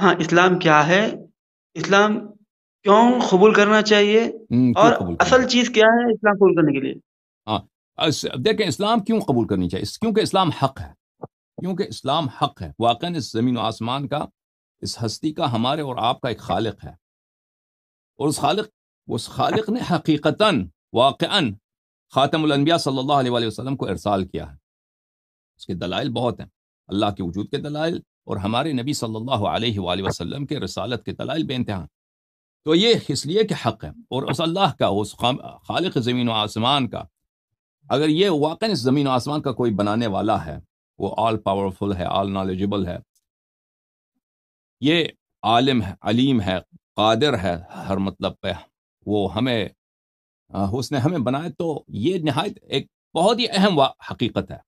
हाँ, इस्लाम क्या है? इस्लाम क्यों कबूल करना चाहिए हम्म, और असल चीज़ क्या है इस्लाम कबूल करने के लिए? हाँ, देखें इस्लाम क्यों कबूल करनी चाहिए? क्योंकि इस्लाम हक है। क्योंकि इस्लाम हक है। वाक़ई इस ज़मीन आसमान का, इस हस्ती का हमारे और आपका एक खालिक है। और उस खालिक उस खालिक ने हकीकतन वाक़अन ख़ातमुल अनबिया सल्लल्लाहु अलैहि वसल्लम को इरसाल किया है। उसके दलाइल बहुत हैं। अल्लाह के वजूद के दलाइल, और हमारे नबी सल्लल्लाहु अलैहि वसल्लम के रसालत के बे बेानतहा तो ये इसलिए कि हक़ है और उस अल्लाह का उस खालिक ज़मीन व आसमान का अगर ये वाक़ इस ज़मीन आसमान का कोई बनाने वाला है वो ऑल पावरफुल है ऑल नॉलेजबल है ये आलिम है अलीम है कादिर है हर मतलब पे वो हमें उसने हमें बनाया तो ये नहायत एक बहुत ही अहम हकीकत है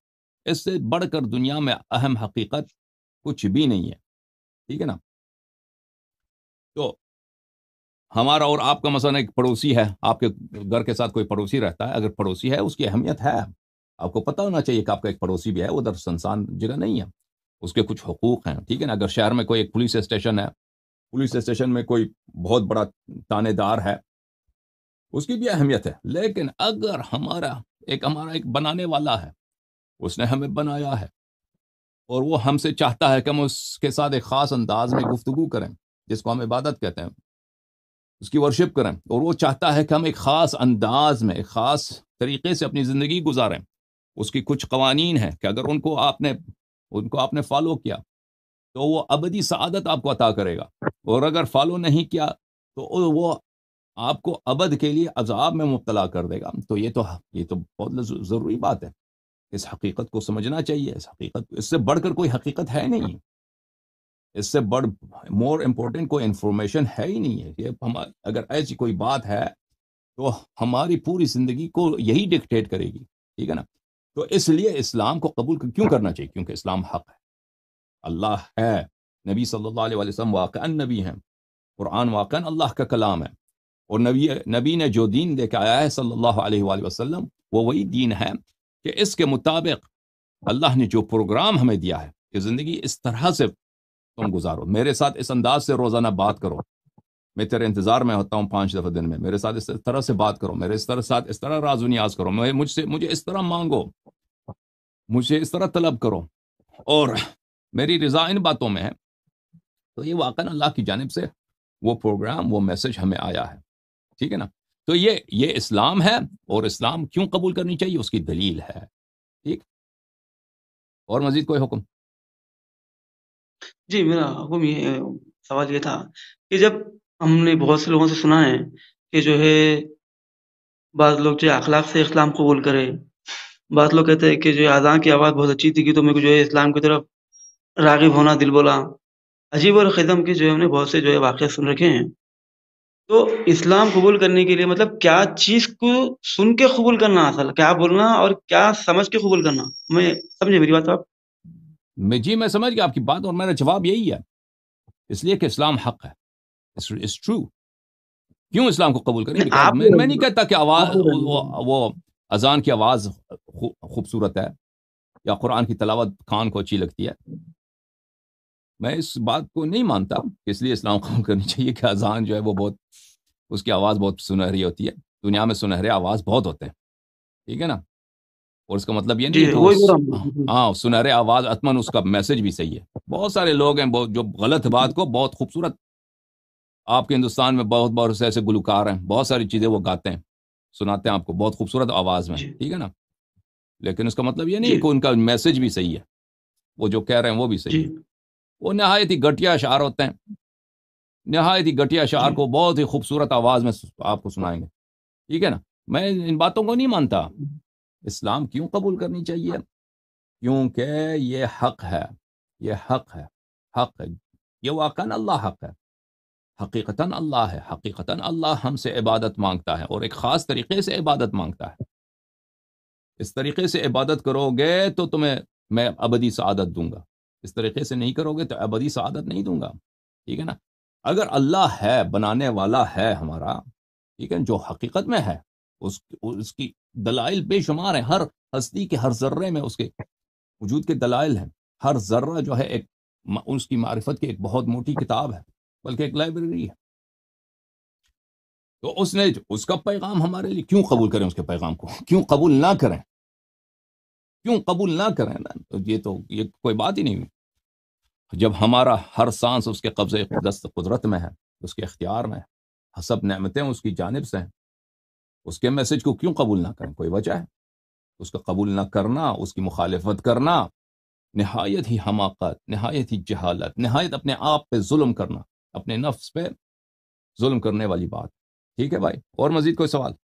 इससे बढ़कर दुनिया में अहम हकीकत कुछ भी नहीं है ठीक है ना तो हमारा और आपका मसला एक पड़ोसी है आपके घर के साथ कोई पड़ोसी रहता है अगर पड़ोसी है उसकी अहमियत है आपको पता होना चाहिए कि आपका एक पड़ोसी भी है उधर संसान जगह नहीं है उसके कुछ हकूक़ हैं ठीक है ना अगर शहर में कोई एक पुलिस स्टेशन है पुलिस स्टेशन में कोई बहुत बड़ा तानेदार है उसकी भी अहमियत है लेकिन अगर हमारा एक हमारा एक बनाने वाला है उसने हमें बनाया है और वो हमसे चाहता है कि हम उसके साथ एक ख़ास अंदाज में गुफ्तु करें जिसको हम इबादत कहते हैं उसकी वर्शिप करें और वो चाहता है कि हम एक ख़ास अंदाज में एक ख़ास तरीके से अपनी ज़िंदगी गुजारें उसकी कुछ कवानीन है कि अगर उनको आपने उनको आपने फॉलो किया तो वो अबदी सदत आपको अता करेगा और अगर फॉलो नहीं किया तो वो आपको अबद के लिए अजाब में मुबला कर देगा तो ये तो ये तो बहुत ज़रूरी बात है इस हकीकत को समझना चाहिए इस हकीकत इससे बढ़कर कोई हकीकत है नहीं इससे बढ़ मोर इम्पोर्टेंट कोई इन्फॉर्मेशन है ही नहीं है ये अगर ऐसी कोई बात है तो हमारी पूरी ज़िंदगी को यही डिक्टेट करेगी ठीक है ना तो इसलिए इस्लाम को कबूल क्यों करना चाहिए क्योंकि इस्लाम हक है अल्लाह है नबी सल्लल्लाहु अलैहि वसल्लम वाक़ा नबी हैं कुरान वाक़ा अल्लाह का कलाम है और नबी नबी ने जो दीन दे आया है सल्लल्लाहु अलैहि वसल्लम वो वही दीन है कि इसके मुताबिक अल्लाह ने जो प्रोग्राम हमें दिया है कि ज़िंदगी इस तरह से तुम गुजारो मेरे साथ इस अंदाज से रोज़ाना बात करो मैं तेरे इंतज़ार में होता हूँ पाँच दफ़ा दिन में मेरे साथ इस तरह से बात करो मेरे इस तरह साथ इस तरह राजो करो मैं मुझसे मुझे इस तरह मांगो मुझे इस तरह तलब करो और मेरी रजा इन बातों में है तो ये वाकई अल्लाह की जानब से वो प्रोग्राम वो मैसेज हमें आया है ठीक है ना तो ये ये इस्लाम है और इस्लाम क्यों कबूल करनी चाहिए उसकी दलील है ठीक और मजीद कोई हुक्म जी मेरा हुक्म ये सवाल ये था कि जब हमने बहुत से लोगों से सुना है कि जो है बाद लोग जो अखलाक से इस्लाम कबूल करें बाद लोग कहते हैं कि जो आज़ान की आवाज़ बहुत अच्छी थी कि तो मेरे को जो है इस्लाम की तरफ रागिब होना दिल बोला अजीब और ख़दम के जो है हमने बहुत से जो है वाक़ सुन रखे हैं तो इस्लाम कबूल करने के लिए मतलब क्या चीज को सुन के कबूल करना असल क्या बोलना और क्या समझ के कबूल करना मैं समझे मेरी बात आप मैं जी मैं समझ गया आपकी बात और मेरा जवाब यही है इसलिए कि इस्लाम हक है इस ट्रू क्यों इस्लाम को कबूल करें आप मैं, मैं नहीं कहता कि आवाज वो, वो अजान की आवाज खूबसूरत है या कुरान की तलावत खान को अच्छी लगती है मैं इस बात को नहीं मानता इसलिए इस्लाम कबूल करनी चाहिए कि अजान जो है वो बहुत उसकी आवाज़ बहुत सुनहरी होती है दुनिया में सुनहरे आवाज़ बहुत होते हैं ठीक है ना और उसका मतलब ये नहीं है हाँ, हाँ सुनहरे आवाज़ अतमन उसका मैसेज भी सही है बहुत सारे लोग हैं जो गलत बात को बहुत खूबसूरत आपके हिंदुस्तान में बहुत बहुत ऐसे गुलकार हैं बहुत सारी चीज़ें वो गाते हैं सुनाते हैं आपको बहुत खूबसूरत आवाज़ में ठीक है ना लेकिन उसका मतलब ये नहीं है कि उनका मैसेज भी सही है वो जो कह रहे हैं वो भी सही है वो नहायत ही घटिया अशार होते हैं नहायत ही घटिया अशार को बहुत ही खूबसूरत आवाज़ में आपको सुनाएंगे ठीक है ना मैं इन बातों को नहीं मानता इस्लाम क्यों कबूल करनी चाहिए क्योंकि ये हक है ये हक है हक है ये वाकन अल्लाह हक है हकीकता अल्लाह है हकीकता अल्लाह हमसे इबादत मांगता है और एक ख़ास तरीके से इबादत मांगता है इस तरीके से इबादत करोगे तो तुम्हें मैं अबदी सदत दूंगा इस तरीके से नहीं करोगे तो अबदी शहादत नहीं दूंगा ठीक है ना अगर अल्लाह है बनाने वाला है हमारा ठीक है जो हकीकत में है उस उसकी दलाइल बेशुमार है हर हस्ती के हर जर्रे में उसके वजूद के दलाइल हैं हर जर्रा जो है एक उसकी मार्फत की एक बहुत मोटी किताब है बल्कि एक लाइब्रेरी है तो उसने उसका पैगाम हमारे लिए क्यों कबूल करें उसके पैगाम को क्यों कबूल ना करें क्यों कबूल ना करें ना तो ये तो ये कोई बात ही नहीं हुई जब हमारा हर सांस उसके कब्ज़े दस्त कुदरत में है उसके अख्तियार में है हाँ, सब नमतें उसकी जानब से हैं उसके मैसेज को क्यों कबूल ना करें कोई वजह है उसका कबूल ना करना उसकी मुखालफत करना नहायत ही हमाकत नहायत ही जहालत नहायत अपने आप पे जुल्म करना अपने नफ्स पे जुल्म करने वाली बात ठीक है भाई और मज़ीद कोई सवाल